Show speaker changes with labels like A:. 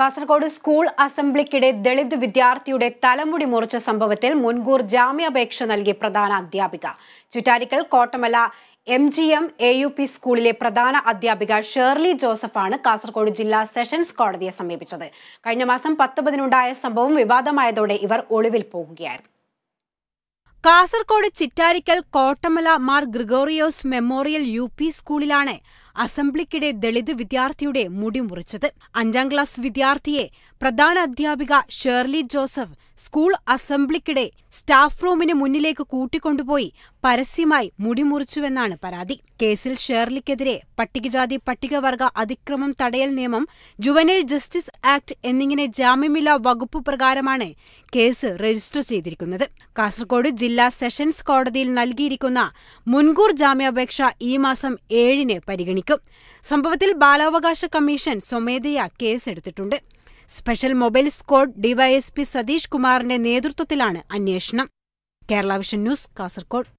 A: Kasaragod school അസംബ്ലിക്കിടെ Dalit വിദ്യാർത്ഥിയുടെ തലമുടി മുറിച്ച സംഭവത്തിൽ മുൻകൂർ ജാമ്യാപേക്ഷ നൽകി പ്രധാന അധ്യാപിക Chittarikkal Kottamala M G M A U P സ്കൂളിലെ പ്രധാന അധ്യാപിക ഷേർലി ജോസഫാണ് കാസർഗോഡ് ജില്ലാ സെഷൻസ് കോടതിയെ സമീപിച്ചത് കഴിഞ്ഞ മാസം പത്തൊമ്പതിനുണ്ടായ സംഭവം വിവാദമായതോടെ ഇവർ ഒളിവിൽ പോകുകയായിരുന്നു Kasaragod Chittarikkal Kottamala Mar Gregorios memorial U P സ്കൂളിലാണ് അസംബ്ലിക്കിടെ ദളിത് വിദ്യാർത്ഥിയുടെ മുടി മുറിച്ചത് അഞ്ചാം ക്ലാസ് വിദ്യാർത്ഥിയെ പ്രധാന അധ്യാപിക ഷേർലി ജോസഫ് സ്കൂൾ അസംബ്ലിക്കിടെ സ്റ്റാഫ് റൂമിന് മുന്നിലേക്ക് കൂട്ടിക്കൊണ്ടുപോയി പരസ്യമായി മുടിമുറിച്ചുവെന്നാണ് പരാതി കേസിൽ ഷേർലിക്കെതിരെ പട്ടികജാതി പട്ടികവർഗ അതിക്രമം തടയൽ നിയമം ജുവനൈൽ ജസ്റ്റിസ് ആക്ട് എന്നിങ്ങനെ ജാമ്യമില്ലാ വകുപ്പ് പ്രകാരമാണ് കേസ് രജിസ്റ്റർ ചെയ്തിരിക്കുന്നത് കാസർഗോഡ് ജില്ലാ സെഷൻസ് കോടതിയിൽ നൽകിയിരിക്കുന്ന മുൻകൂർ ജാമ്യാപേക്ഷ ഈ മാസം ഏഴിന് പരിഗണിക്കും സംഭവത്തിൽ ബാലാവകാശ കമ്മീഷൻ സ്വമേധയാ കേസെടുത്തിട്ടുണ്ട് special mobile squad DYSP Satheesh കുമാറിന്റെ നേതൃത്വത്തിലാണ് അന്വേഷണം കേരള വിഷൻ ന്യൂസ് കാസർകോട്